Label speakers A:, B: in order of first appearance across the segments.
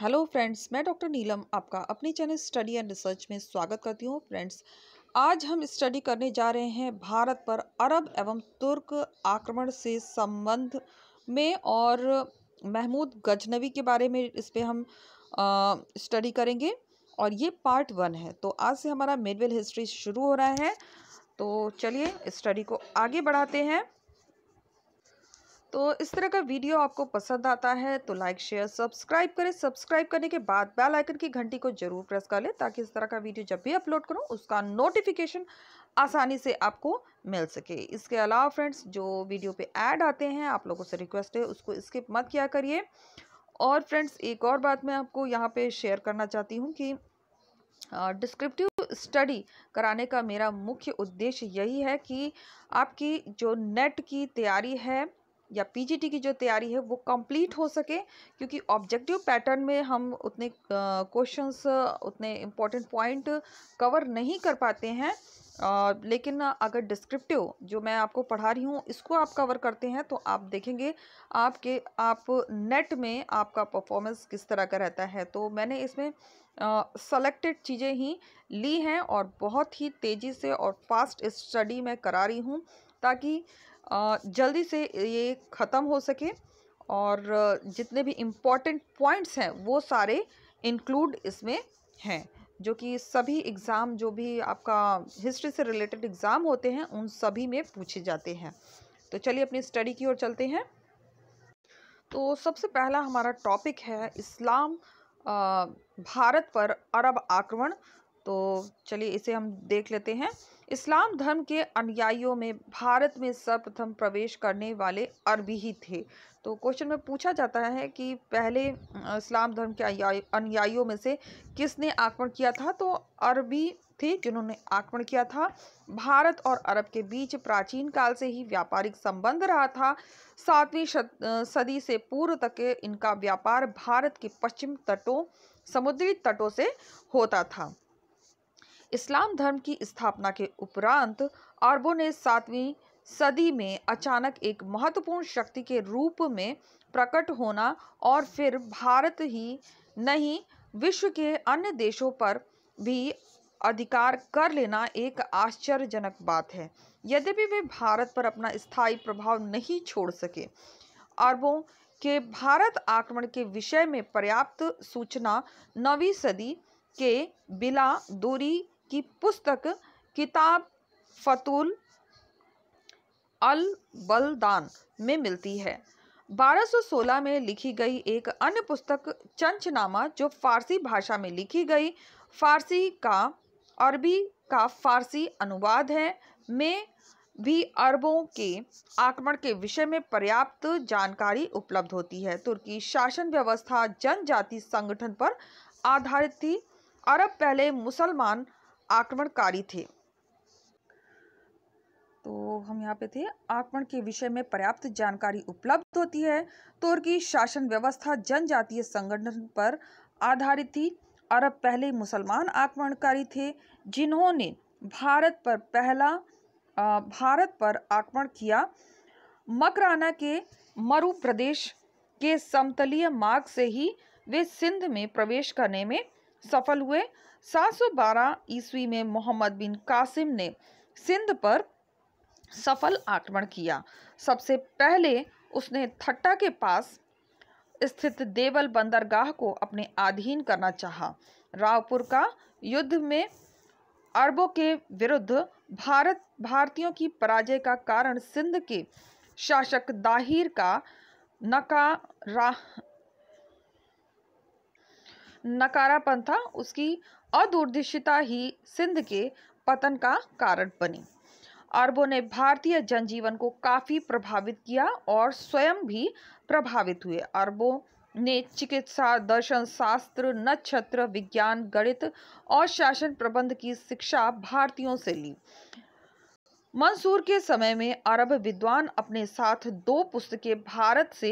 A: hello friends मैं doctor Neelam आपका अपने चैनल स्टडी एंड रिसर्च में स्वागत करती हूँ फ्रेंड्स आज हम स्टडी करने जा रहे हैं भारत पर अरब एवं तुर्क आक्रमण से संबंध में और महमूद गजनवी के बारे में इस पर हम स्टडी करेंगे और ये पार्ट वन है तो आज से हमारा मेडवेल हिस्ट्री शुरू हो रहा है तो चलिए स्टडी को आगे बढ़ाते हैं तो इस तरह का वीडियो आपको पसंद आता है तो लाइक शेयर सब्सक्राइब करें सब्सक्राइब करने के बाद बेल आइकन की घंटी को जरूर प्रेस कर लें ताकि इस तरह का वीडियो जब भी अपलोड करूँ उसका नोटिफिकेशन आसानी से आपको मिल सके इसके अलावा फ्रेंड्स जो वीडियो पे ऐड आते हैं आप लोगों से रिक्वेस्ट है उसको स्किप मत किया करिए और फ्रेंड्स एक और बात मैं आपको यहाँ पर शेयर करना चाहती हूँ कि डिस्क्रिप्टिव स्टडी कराने का मेरा मुख्य उद्देश्य यही है कि आपकी जो नेट की तैयारी है या पीजीटी की जो तैयारी है वो कंप्लीट हो सके क्योंकि ऑब्जेक्टिव पैटर्न में हम उतने क्वेश्चंस उतने इम्पॉर्टेंट पॉइंट कवर नहीं कर पाते हैं आ, लेकिन अगर डिस्क्रिप्टिव जो मैं आपको पढ़ा रही हूँ इसको आप कवर करते हैं तो आप देखेंगे आपके आप नेट में आपका परफॉर्मेंस किस तरह का रहता है तो मैंने इसमें सेलेक्टेड चीज़ें ही ली हैं और बहुत ही तेज़ी से और फास्ट स्टडी मैं करा रही हूँ ताकि जल्दी से ये ख़त्म हो सके और जितने भी इम्पॉर्टेंट पॉइंट्स हैं वो सारे इंक्लूड इसमें हैं जो कि सभी एग्ज़ाम जो भी आपका हिस्ट्री से रिलेटेड एग्ज़ाम होते हैं उन सभी में पूछे जाते हैं तो चलिए अपनी स्टडी की ओर चलते हैं तो सबसे पहला हमारा टॉपिक है इस्लाम भारत पर अरब आक्रमण तो चलिए इसे हम देख लेते हैं इस्लाम धर्म के अनुयायियों में भारत में सर्वप्रथम प्रवेश करने वाले अरबी ही थे तो क्वेश्चन में पूछा जाता है कि पहले इस्लाम धर्म के अनुयायियों में से किसने आक्रमण किया था तो अरबी थे जिन्होंने आक्रमण किया था भारत और अरब के बीच प्राचीन काल से ही व्यापारिक संबंध रहा था सातवीं सदी से पूर्व तक इनका व्यापार भारत के पश्चिम तटों समुद्री तटों से होता था इस्लाम धर्म की स्थापना के उपरांत अरबों ने सातवीं सदी में अचानक एक महत्वपूर्ण शक्ति के रूप में प्रकट होना और फिर भारत ही नहीं विश्व के अन्य देशों पर भी अधिकार कर लेना एक आश्चर्यजनक बात है यद्यपि वे भारत पर अपना स्थायी प्रभाव नहीं छोड़ सके अरबों के भारत आक्रमण के विषय में पर्याप्त सूचना नवी सदी के बिला दूरी की पुस्तक किताब फतूल अल बलदान में मिलती है 1216 में लिखी गई एक अन्य पुस्तक चंचनामा जो फारसी भाषा में लिखी गई फारसी का अरबी का फारसी अनुवाद है में भी अरबों के आक्रमण के विषय में पर्याप्त जानकारी उपलब्ध होती है तुर्की शासन व्यवस्था जनजाति संगठन पर आधारित थी अरब पहले मुसलमान आक्रमणकारी थे तो हम यहाँ पे थे आक्रमण के विषय में पर्याप्त जानकारी उपलब्ध होती है तुर्की शासन व्यवस्था जनजातीय संगठन पर आधारित थी अरब पहले मुसलमान आक्रमणकारी थे जिन्होंने भारत पर पहला भारत पर आक्रमण किया मकराना के मरु प्रदेश के समतलीय मार्ग से ही वे सिंध में प्रवेश करने में सफल हुए सात सौ बारह ईस्वी में मोहम्मद बिन कासिम ने सिंध पर सफल आक्रमण किया सबसे पहले उसने थट्टा के पास स्थित देवल बंदरगाह को अपने अधीन करना चाहा रावपुर का युद्ध में अरबों के विरुद्ध भारत भारतीयों की पराजय का कारण सिंध के शासक दाहिर का नकारा नकारापन था उसकी और ही सिंध के पतन का कारण बनी अरबों ने भारतीय जनजीवन को काफ़ी प्रभावित किया और स्वयं भी प्रभावित हुए अरबों ने चिकित्सा दर्शन शास्त्र नक्षत्र विज्ञान गणित और शासन प्रबंध की शिक्षा भारतीयों से ली मंसूर के समय में अरब विद्वान अपने साथ दो पुस्तकें भारत से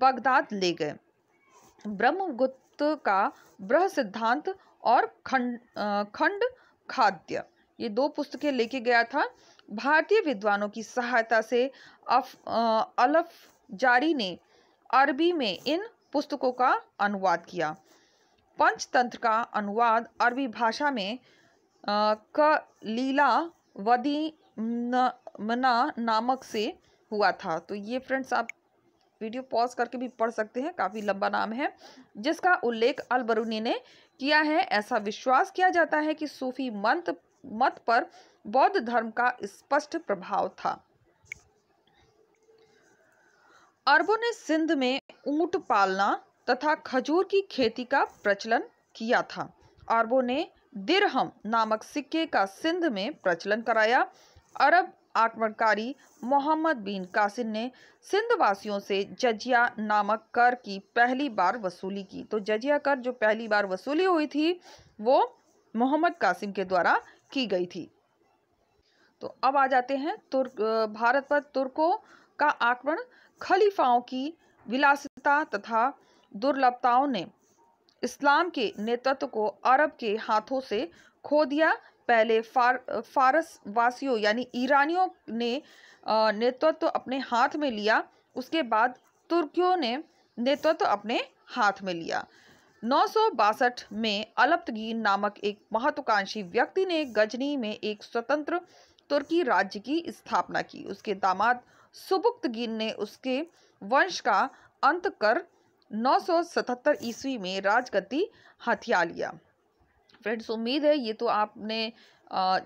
A: बगदाद ले गए ब्रह्मगुप्त का ब्रह सिद्धांत और खंड खंड खाद्य ये दो पुस्तकें लेके गया था भारतीय विद्वानों की सहायता से अफ अलफ जारी ने अरबी में इन पुस्तकों का अनुवाद किया पंचतंत्र का अनुवाद अरबी भाषा में क लीला वदी न, मना नामक से हुआ था तो ये फ्रेंड्स आप वीडियो पॉज करके भी पढ़ सकते हैं काफ़ी लंबा नाम है जिसका उल्लेख अलबरूनी ने किया है ऐसा विश्वास किया जाता है कि सूफी मंत मत पर बौद्ध धर्म का स्पष्ट प्रभाव था अरबों ने सिंध में ऊंट पालना तथा खजूर की खेती का प्रचलन किया था अरबों ने दिरहम नामक सिक्के का सिंध में प्रचलन कराया अरब आक्रमणकारी मोहम्मद बिन कासिम ने सिंध वासियों से जजिया नामक कर की पहली बार वसूली की तो जजिया कर जो पहली बार वसूली हुई थी वो मोहम्मद कासिम के द्वारा की गई थी तो अब आ जाते हैं तुर्क भारत पर तुर्कों का आक्रमण खलीफाओं की विलासिता तथा दुर्लभताओं ने इस्लाम के नेतृत्व को अरब के हाथों से खो दिया पहले फार फारस वासियों यानी ईरानियों ने नेतृत्व तो अपने हाथ में लिया उसके बाद तुर्कियों ने नेतृत्व तो अपने हाथ में लिया नौ में अलप्तगीन नामक एक महत्वाकांक्षी व्यक्ति ने गजनी में एक स्वतंत्र तुर्की राज्य की स्थापना की उसके दामाद सुबुक्तगीन ने उसके वंश का अंत कर 977 ईस्वी में राजगति हथिया लिया फ्रेंड्स उम्मीद है ये तो आपने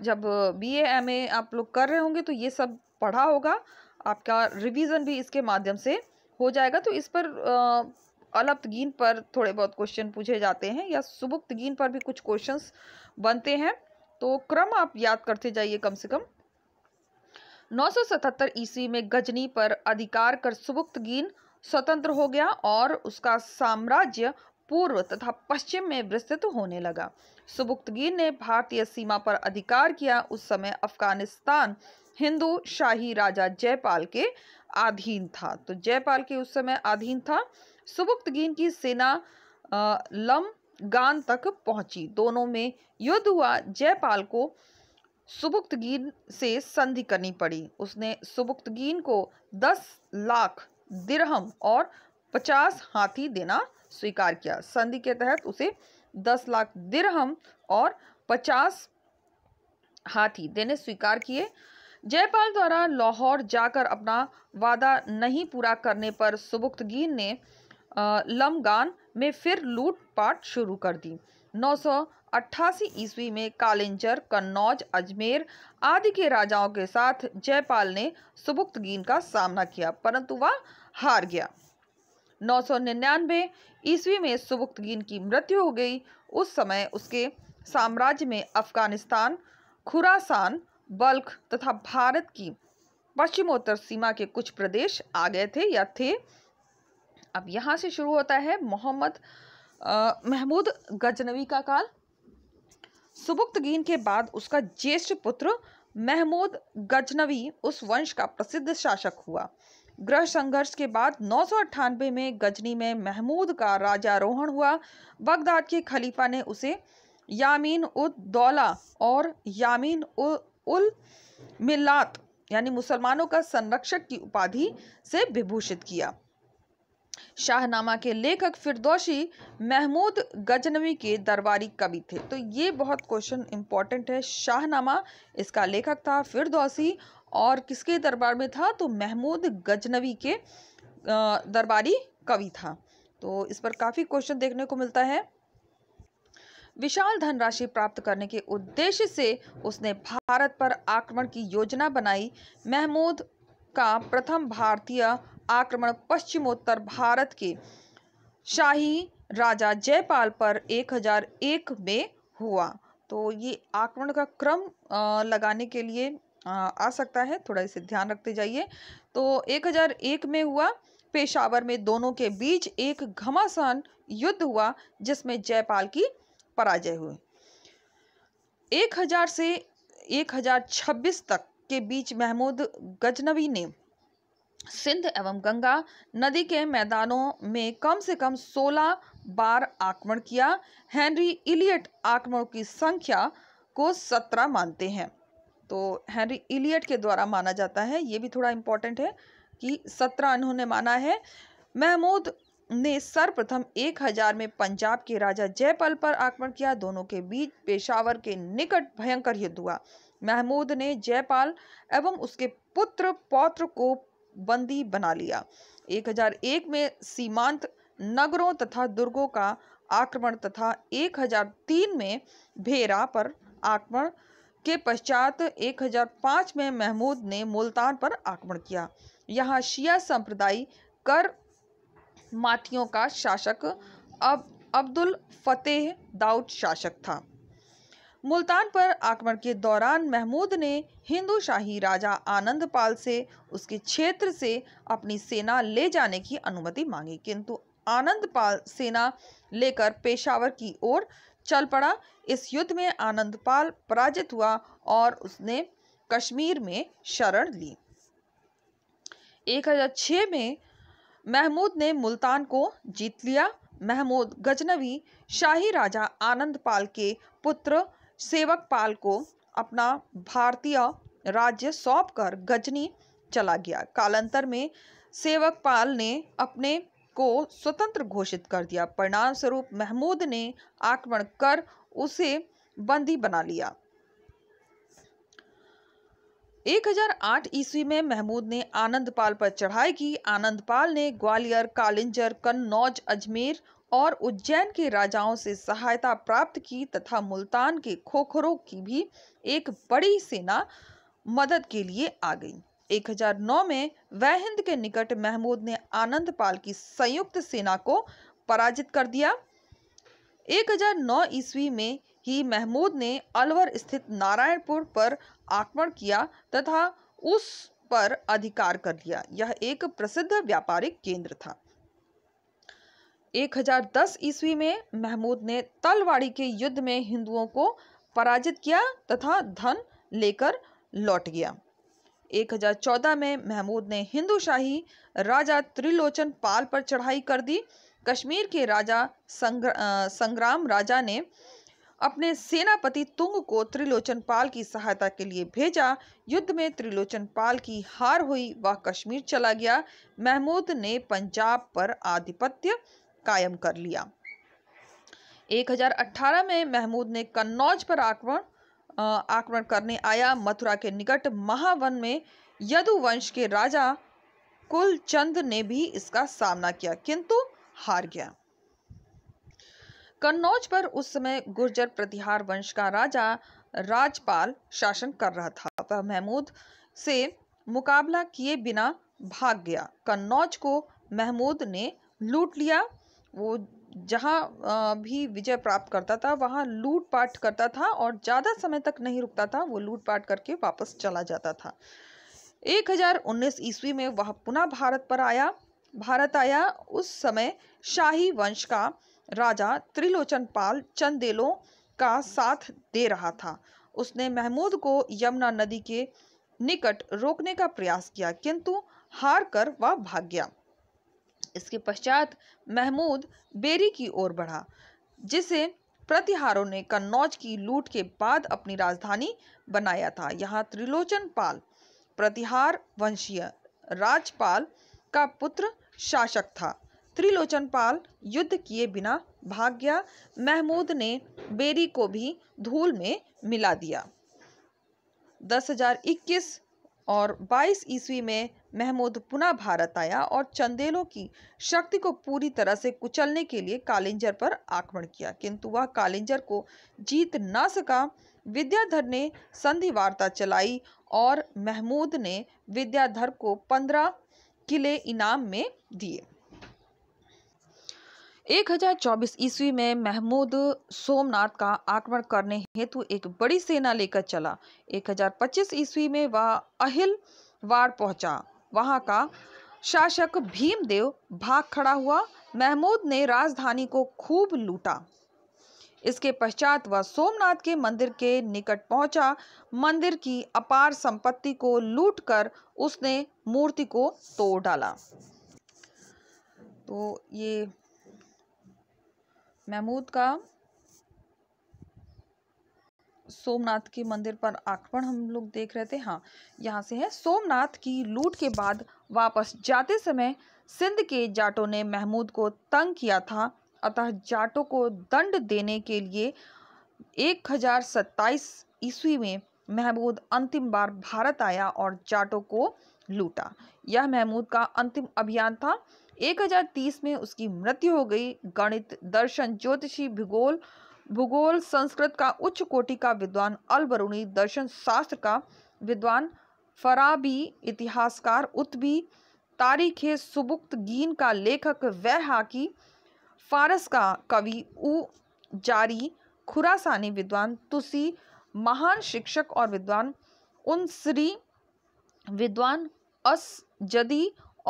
A: जब बी एम ए आप लोग कर रहे होंगे तो ये सब पढ़ा होगा आपका रिवीजन भी इसके माध्यम से हो जाएगा तो इस पर अलप्तगीन पर थोड़े बहुत क्वेश्चन पूछे जाते हैं या सुबुक्तगीन पर भी कुछ क्वेश्चन बनते हैं तो क्रम आप याद करते जाइए कम से कम 977 ईस्वी में गजनी पर अधिकार कर सुबुक्तगीन स्वतंत्र हो गया और उसका साम्राज्य पूर्व तथा पश्चिम में विस्तृत होने लगा सुबुक्तगीर ने भारतीय सीमा पर अधिकार किया उस समय अफगानिस्तान हिंदू शाही राजा जयपाल के अधीन था तो जयपाल के उस समय अधीन था सुबुक्तगीन की सेना लम गान तक पहुंची दोनों में युद्ध हुआ जयपाल को सुबुक्तगीन से संधि करनी पड़ी उसने सुबुक्तगीन को दस लाख दिरहम और पचास हाथी देना स्वीकार किया संधि के तहत उसे दस लाख दिरहम और पचास हाथी देने स्वीकार किए जयपाल द्वारा लाहौर जाकर अपना वादा नहीं पूरा करने पर सुबुख्तगीन ने लमगान में फिर लूटपाट शुरू कर दी नौ सौ अट्ठासी ईस्वी में कालिंजर कन्नौज अजमेर आदि के राजाओं के साथ जयपाल ने सुबुक्तगीन का सामना किया परंतु वह हार गया नौ सौ निन्यानवे ईस्वी में सुबुक्तगीन की मृत्यु हो गई उस समय उसके साम्राज्य में अफगानिस्तान खुरासान बल्ख तथा भारत की पश्चिमोत्तर सीमा के कुछ प्रदेश आ गए थे या थे अब यहाँ से शुरू होता है मोहम्मद महमूद गजनवी का काल सुबुक्तगीन के बाद उसका ज्येष्ठ पुत्र महमूद गजनवी उस वंश का प्रसिद्ध शासक हुआ गृह संघर्ष के बाद नौ में गजनी में महमूद का राजारोहण हुआ बगदाद के खलीफा ने उसे यामीन उद दौला और यामीन उल मिलात यानी मुसलमानों का संरक्षक की उपाधि से विभूषित किया शाहनामा के लेखक फिरदौशी महमूद गजनवी के दरबारी कवि थे तो ये बहुत क्वेश्चन इम्पॉर्टेंट है शाहनामा इसका लेखक था फिरदौसी और किसके दरबार में था तो महमूद गजनवी के दरबारी कवि था तो इस पर काफ़ी क्वेश्चन देखने को मिलता है विशाल धनराशि प्राप्त करने के उद्देश्य से उसने भारत पर आक्रमण की योजना बनाई महमूद का प्रथम भारतीय आक्रमण पश्चिमोत्तर भारत के शाही राजा जयपाल पर 1001 में हुआ तो ये आक्रमण का क्रम लगाने के लिए आ सकता है थोड़ा इसे ध्यान रखते जाइए तो 1001 में हुआ पेशावर में दोनों के बीच एक घमासान युद्ध हुआ जिसमें जयपाल की पराजय हुई 1000 से 1026 तक के बीच महमूद गजनवी ने सिंध एवं गंगा नदी के मैदानों में कम से कम 16 बार आक्रमण किया हेनरी इलियट आक्रमणों की संख्या को 17 मानते हैं तो हैंनरी इलियट के द्वारा माना जाता है ये भी थोड़ा इम्पोर्टेंट है कि सत्रह उन्होंने माना है महमूद ने सर्वप्रथम एक हजार में पंजाब के राजा जयपाल पर आक्रमण किया दोनों के बीच पेशावर के निकट भयंकर युद्ध हुआ महमूद ने जयपाल एवं उसके पुत्र पौत्र को बंदी बना लिया 1001 में सीमांत नगरों तथा दुर्गों का आक्रमण तथा 1003 में भेरा पर आक्रमण के पश्चात 1005 में महमूद ने मुल्तान पर आक्रमण किया यहाँ शिया संप्रदाय कर माथियों का शासक अब अब्दुल फतेह दाऊद शासक था मुल्तान पर आक्रमण के दौरान महमूद ने हिंदू शाही राजा आनंद पाल से उसके क्षेत्र से अपनी सेना ले जाने की अनुमति मांगी किंतु आनंद पाल सेना लेकर पेशावर की ओर चल पड़ा इस युद्ध में आनंदपाल पराजित हुआ और उसने कश्मीर में शरण ली एक हजार छ में महमूद ने मुल्तान को जीत लिया महमूद गजनवी शाही राजा आनंदपाल के पुत्र सेवक पाल को अपना भारतीय राज्य सौंपकर गजनी चला गया कालांतर में सेवक पाल ने अपने को स्वतंत्र घोषित कर दिया परिणाम स्वरूप महमूद ने आक्रमण कर उसे बंदी बना लिया 1008 ईस्वी में महमूद ने आनंदपाल पर चढ़ाई की आनंदपाल ने ग्वालियर कालिंजर कन्नौज अजमेर और उज्जैन के राजाओं से सहायता प्राप्त की तथा मुल्तान के खोखरों की भी एक बड़ी सेना मदद के लिए आ गई 1009 में वहिंद के निकट महमूद ने आनंदपाल की संयुक्त सेना को पराजित कर दिया 1009 ईस्वी में ही महमूद ने अलवर स्थित नारायणपुर पर आक्रमण किया तथा उस पर अधिकार कर लिया यह एक प्रसिद्ध व्यापारिक केंद्र था 1010 ईस्वी में महमूद ने तलवाड़ी के युद्ध में हिंदुओं को पराजित किया तथा धन लेकर लौट गया 1014 में महमूद ने हिंदू शाही राजा त्रिलोचन पाल पर चढ़ाई कर दी कश्मीर के राजा संग्र, संग्राम राजा ने अपने सेनापति तुंग को त्रिलोचन पाल की सहायता के लिए भेजा युद्ध में त्रिलोचन पाल की हार हुई वह कश्मीर चला गया महमूद ने पंजाब पर आधिपत्य कायम कर लिया 1018 में महमूद ने कन्नौज पर आक्रमण आक्रमण करने आया मथुरा के निकट महावन में यदु वंश के राजा कुलचंद ने भी इसका सामना किया किंतु हार गया कन्नौज पर उस समय गुर्जर प्रतिहार वंश का राजा राजपाल शासन कर रहा था वह महमूद से मुकाबला किए बिना भाग गया कन्नौज को महमूद ने लूट लिया वो जहाँ भी विजय प्राप्त करता था वहाँ लूटपाट करता था और ज़्यादा समय तक नहीं रुकता था वो लूटपाट करके वापस चला जाता था 1019 ईस्वी में वह पुनः भारत पर आया भारत आया उस समय शाही वंश का राजा त्रिलोचन पाल चंदेलो का साथ दे रहा था उसने महमूद को यमुना नदी के निकट रोकने का प्रयास किया किंतु हार कर वह भाग गया इसके पश्चात महमूद बेरी की ओर बढ़ा जिसे प्रतिहारों ने कन्नौज की लूट के बाद अपनी राजधानी बनाया था यहाँ त्रिलोचन पाल प्रतिहार वंशीय राजपाल का पुत्र शासक था त्रिलोचन पाल युद्ध किए बिना भाग गया महमूद ने बेरी को भी धूल में मिला दिया इक्कीस और 22 ईस्वी में महमूद पुनः भारत आया और चंदेलों की शक्ति को पूरी तरह से कुचलने के लिए कालिंजर पर आक्रमण किया किंतु वह कालिंजर को जीत ना सका विद्याधर ने संधि वार्ता चलाई और महमूद ने विद्याधर को पंद्रह किले इनाम में दिए 1024 ईस्वी में महमूद सोमनाथ का आक्रमण करने हेतु एक बड़ी सेना लेकर चला 1025 ईस्वी में वह अहिल वार पहुंचा वहां का शासक भीमदेव भाग खड़ा हुआ महमूद ने राजधानी को खूब लूटा इसके पश्चात वह सोमनाथ के मंदिर के निकट पहुंचा मंदिर की अपार संपत्ति को लूटकर उसने मूर्ति को तोड़ डाला तो ये महमूद का सोमनाथ के मंदिर पर आक्रमण हम लोग देख रहे थे हाँ यहाँ से है सोमनाथ की लूट के बाद वापस जाते समय सिंध के जाटों ने महमूद को तंग किया था अतः जाटों को दंड देने के लिए एक हजार सत्ताईस ईस्वी में महमूद अंतिम बार भारत आया और जाटों को लूटा यह महमूद का अंतिम अभियान था 1030 में उसकी मृत्यु हो गई गणित दर्शन ज्योतिषी भूगोल भूगोल संस्कृत का उच्च कोटि का विद्वान अल दर्शन शास्त्र का विद्वान फराबी इतिहासकार उतबी तारीख सुबुक्त गीन का लेखक वैहाकी फारस का कवि उ जारी खुरासानी विद्वान तुसी महान शिक्षक और विद्वान उनसरी विद्वान अस जदी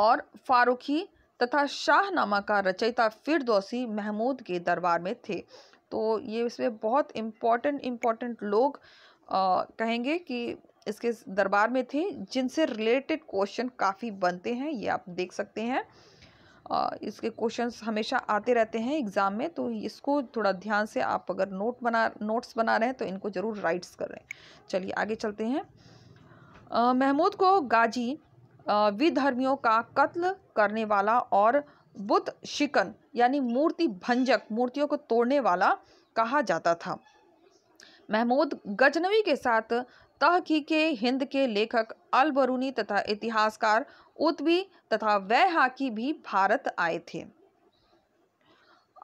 A: और फारूखी तथा शाहनामा का रचयिता फिरदौसी महमूद के दरबार में थे तो ये इसमें बहुत इम्पॉर्टेंट इम्पॉर्टेंट लोग आ, कहेंगे कि इसके दरबार में थे जिनसे रिलेटेड क्वेश्चन काफ़ी बनते हैं ये आप देख सकते हैं आ, इसके क्वेश्चंस हमेशा आते रहते हैं एग्ज़ाम में तो इसको थोड़ा ध्यान से आप अगर नोट बना नोट्स बना रहे हैं तो इनको ज़रूर राइट्स कर रहे हैं चलिए आगे चलते हैं महमूद को गाजी विधर्मियों का कत्ल करने वाला और बुद्ध शिकन यानी मूर्ति भंजक मूर्तियों को तोड़ने वाला कहा जाता था महमूद गजनवी के साथ तहकी के हिंद के लेखक अलबरूनी तथा इतिहासकार उत्वी तथा वैहाकी भी भारत आए थे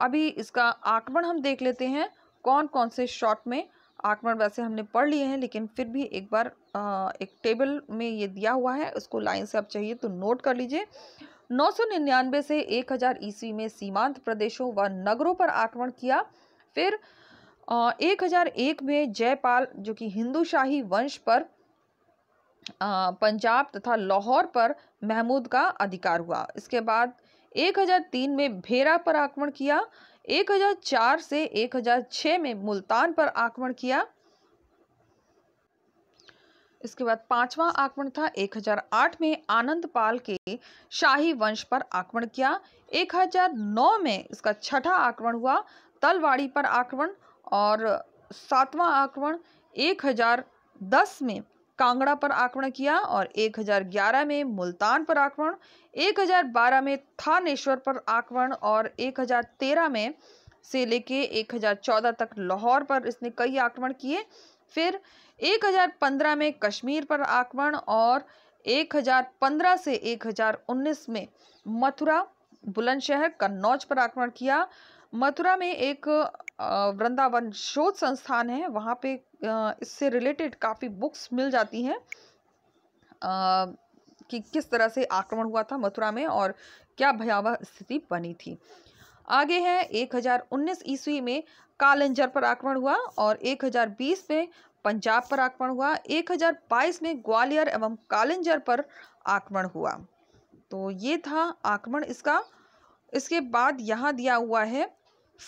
A: अभी इसका आक्रमण हम देख लेते हैं कौन कौन से शॉट में आक्रमण वैसे हमने पढ़ लिए हैं लेकिन फिर भी एक बार आ, एक टेबल में ये दिया हुआ है उसको लाइन से आप चाहिए तो नोट कर लीजिए 999 से 1000 ईस्वी में सीमांत प्रदेशों व नगरों पर आक्रमण किया फिर एक हजार एक में जयपाल जो कि हिंदू शाही वंश पर पंजाब तथा लाहौर पर महमूद का अधिकार हुआ इसके बाद 1003 में भेरा पर आक्रमण किया 1004 से 1006 में मुल्तान पर आक्रमण किया इसके बाद पांचवा आक्रमण था 1008 में आनंद पाल के शाही वंश पर आक्रमण किया 1009 में इसका छठा आक्रमण हुआ तलवाड़ी पर आक्रमण और सातवां आक्रमण 1010 में कांगड़ा पर आक्रमण किया और 1011 में मुल्तान पर आक्रमण 1012 में थानेश्वर पर आक्रमण और 1013 में से लेके 1014 तक लाहौर पर इसने कई आक्रमण किए फिर 1015 में कश्मीर पर आक्रमण और 1015 से 1019 में मथुरा बुलंदशहर कन्नौज पर आक्रमण किया मथुरा में एक वृंदावन शोध संस्थान है वहाँ पे इससे रिलेटेड काफ़ी बुक्स मिल जाती हैं कि किस तरह से आक्रमण हुआ था मथुरा में और क्या भयावह स्थिति बनी थी आगे है 1019 ईस्वी में कालंजर पर आक्रमण हुआ और 1020 में पंजाब पर आक्रमण हुआ 1022 में ग्वालियर एवं कालिंजर पर आक्रमण हुआ तो ये था आक्रमण इसका इसके बाद यहाँ दिया हुआ है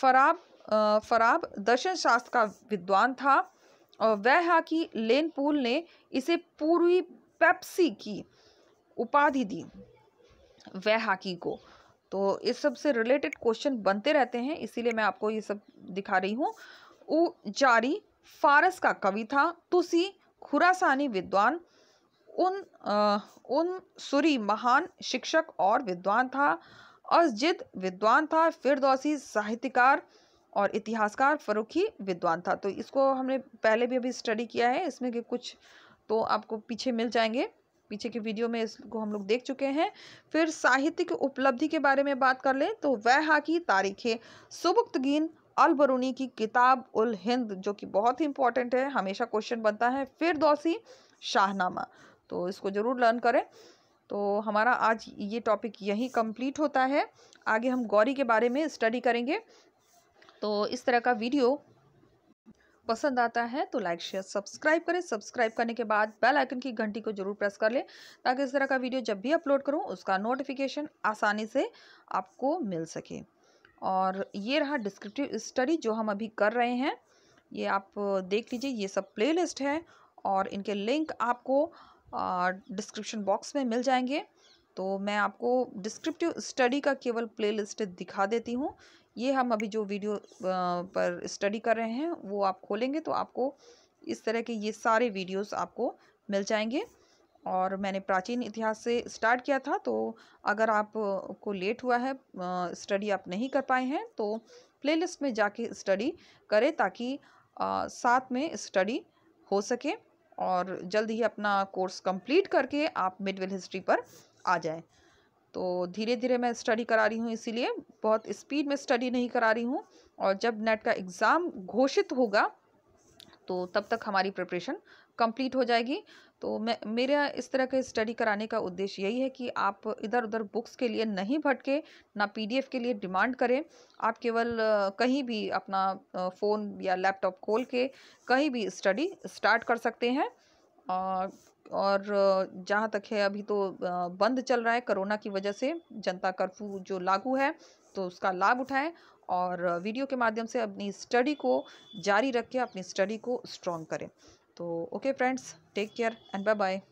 A: फराब आ, फराब दर्शन शास्त्र का विद्वान था और वह हाकी लेनपूल ने इसे पूर्वी पेप्सी की उपाधि दी वह हाकी को तो इस सब से रिलेटेड क्वेश्चन बनते रहते हैं इसीलिए मैं आपको ये सब दिखा रही हूँ उ जारी फारस का कवि था तुसी खुरासानी विद्वान उन आ, उन सूरी महान शिक्षक और विद्वान था असजिद विद्वान था फिरदौसी साहित्यकार और इतिहासकार फ़रूखी विद्वान था तो इसको हमने पहले भी अभी स्टडी किया है इसमें के कुछ तो आपको पीछे मिल जाएंगे पीछे के वीडियो में इसको हम लोग देख चुके हैं फिर साहित्य की उपलब्धि के बारे में बात कर लें तो वह हा की तारीखें सुबुक्तगीन अल बरूनी की किताब उल हिंद जो कि बहुत ही इंपॉर्टेंट है हमेशा क्वेश्चन बनता है फिर दौसी शाहनामा तो इसको ज़रूर लर्न करें तो हमारा आज ये टॉपिक यहीं कंप्लीट होता है आगे हम गौरी के बारे में स्टडी करेंगे तो इस तरह का वीडियो पसंद आता है तो लाइक शेयर सब्सक्राइब करें सब्सक्राइब करने के बाद बेल आइकन की घंटी को जरूर प्रेस कर लें ताकि इस तरह का वीडियो जब भी अपलोड करूं उसका नोटिफिकेशन आसानी से आपको मिल सके और ये रहा डिस्क्रिप्टिव स्टडी जो हम अभी कर रहे हैं ये आप देख लीजिए ये सब प्लेलिस्ट है और इनके लिंक आपको डिस्क्रिप्शन बॉक्स में मिल जाएंगे तो मैं आपको डिस्क्रिप्टिव स्टडी का केवल प्लेलिस्ट दिखा देती हूँ ये हम अभी जो वीडियो पर स्टडी कर रहे हैं वो आप खोलेंगे तो आपको इस तरह के ये सारे वीडियोस आपको मिल जाएंगे और मैंने प्राचीन इतिहास से स्टार्ट किया था तो अगर आप को लेट हुआ है स्टडी आप नहीं कर पाए हैं तो प्लेलिस्ट में जाके स्टडी करें ताकि आ, साथ में स्टडी हो सके और जल्द ही अपना कोर्स कंप्लीट करके आप मिडविल हिस्ट्री पर आ जाएं तो धीरे धीरे मैं स्टडी करा रही हूँ इसीलिए बहुत स्पीड में स्टडी नहीं करा रही हूँ और जब नेट का एग्ज़ाम घोषित होगा तो तब तक हमारी प्रिपरेशन कंप्लीट हो जाएगी तो मैं मेरा इस तरह के स्टडी कराने का उद्देश्य यही है कि आप इधर उधर बुक्स के लिए नहीं भटके ना पीडीएफ के लिए डिमांड करें आप केवल कहीं भी अपना फ़ोन या लैपटॉप खोल के कहीं भी स्टडी स्टार्ट कर सकते हैं और जहां जहाँ तक है अभी तो बंद चल रहा है कोरोना की वजह से जनता कर्फ्यू जो लागू है तो उसका लाभ उठाएँ और वीडियो के माध्यम से अपनी स्टडी को जारी रख के अपनी स्टडी को स्ट्रॉन्ग करें तो okay friends take care and bye bye